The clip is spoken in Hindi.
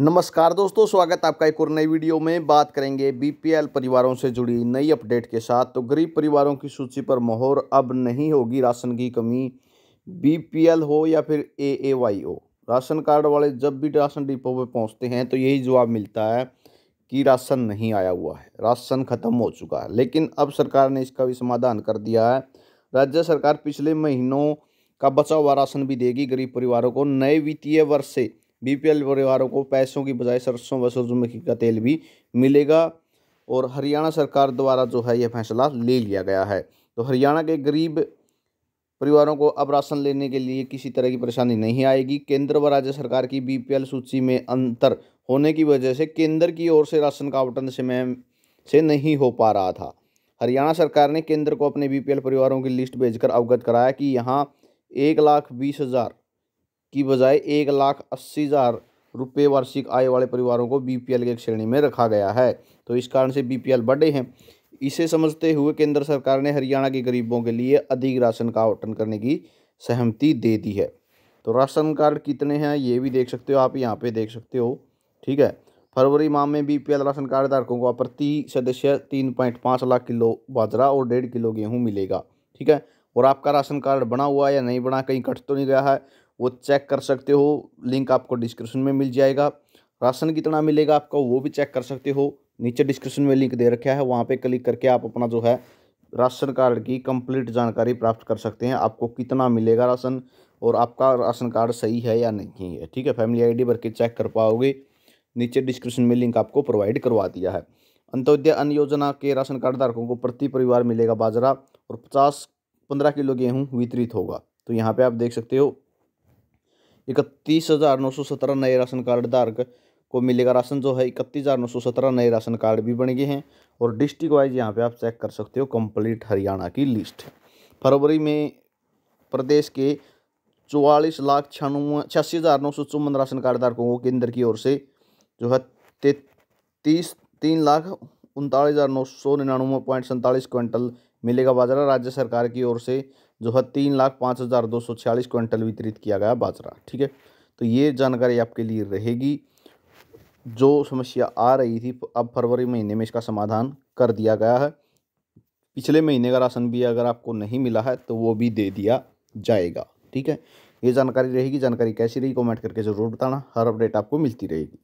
नमस्कार दोस्तों स्वागत आपका एक और नई वीडियो में बात करेंगे बीपीएल परिवारों से जुड़ी नई अपडेट के साथ तो गरीब परिवारों की सूची पर मोहर अब नहीं होगी राशन की कमी बीपीएल हो या फिर A A Y O ration card वाले जब भी राशन डिपो पर पहुंचते हैं तो यही जवाब मिलता है कि राशन नहीं आया हुआ है राशन ख़त्म हो चुका है लेकिन अब सरकार ने इसका भी समाधान कर दिया है राज्य सरकार पिछले महीनों का बचा हुआ राशन भी देगी गरीब परिवारों को नए वित्तीय वर्ष से बीपीएल परिवारों को पैसों की बजाय सरसों व सूरजमुखी का तेल भी मिलेगा और हरियाणा सरकार द्वारा जो है यह फैसला ले लिया गया है तो हरियाणा के गरीब परिवारों को अब राशन लेने के लिए किसी तरह की परेशानी नहीं आएगी केंद्र व राज्य सरकार की बीपीएल सूची में अंतर होने की वजह से केंद्र की ओर से राशन का आवंटन समय से नहीं हो पा रहा था हरियाणा सरकार ने केंद्र को अपने बीपीएल परिवारों की लिस्ट भेजकर अवगत कराया कि यहाँ एक लाख बीस हज़ार की बजाय एक लाख अस्सी हज़ार रुपये वार्षिक आय वाले परिवारों को बीपीएल के श्रेणी में रखा गया है तो इस कारण से बीपीएल बढ़े हैं इसे समझते हुए केंद्र सरकार ने हरियाणा के गरीबों के लिए अधिक राशन का आवंटन करने की सहमति दे दी है तो राशन कार्ड कितने हैं ये भी देख सकते हो आप यहाँ पे देख सकते हो ठीक है फरवरी माह में बी राशन कार्ड धारकों को प्रति सदस्य तीन पॉइंट पाँच लाख किलो बाजरा और डेढ़ किलो गेहूँ मिलेगा ठीक है और आपका राशन कार्ड बना हुआ है या नहीं बना कहीं कट तो नहीं गया है वो चेक कर सकते हो लिंक आपको डिस्क्रिप्शन में मिल जाएगा राशन कितना मिलेगा आपका वो भी चेक कर सकते हो नीचे डिस्क्रिप्शन में लिंक दे रखा है वहाँ पे क्लिक करके आप अपना जो है राशन कार्ड की कंप्लीट जानकारी प्राप्त कर सकते हैं आपको कितना मिलेगा राशन और आपका राशन कार्ड सही है या नहीं है ठीक है फैमिली आईडी भर के चेक कर पाओगे नीचे डिस्क्रिप्शन में लिंक आपको प्रोवाइड करवा दिया है अंत्योदय अन्न योजना के राशन कार्ड धारकों को प्रति परिवार मिलेगा बाजरा और पचास पंद्रह किलो गेहूँ वितरित होगा तो यहाँ पर आप देख सकते हो इकतीस हज़ार नौ सौ सत्रह नए राशन कार्ड धारक को मिलेगा राशन जो है इकतीस हज़ार नौ सौ सत्रह नए राशन कार्ड भी बन गए हैं और डिस्ट्रिक्ट वाइज यहाँ पे आप चेक कर सकते हो कंप्लीट हरियाणा की लिस्ट फरवरी में प्रदेश के चौवालीस लाख छियानवे छियासी हज़ार नौ सौ चौवन राशन कार्ड धारकों को केंद्र की ओर से जो है तैतीस तीन लाख उनतालीस हज़ार नौ सौ निन्यानवे पॉइंट सैंतालीस क्विंटल मिलेगा बाजरा राज्य सरकार की ओर से जो है तीन लाख पाँच हज़ार दो सौ छियालीस क्विंटल वितरित किया गया बाजरा ठीक है तो ये जानकारी आपके लिए रहेगी जो समस्या आ रही थी अब फरवरी महीने में इसका समाधान कर दिया गया है पिछले महीने का राशन भी अगर आपको नहीं मिला है तो वो भी दे दिया जाएगा ठीक है ये जानकारी रहेगी जानकारी कैसी रही कमेंट करके ज़रूर बताना हर अपडेट आपको मिलती रहेगी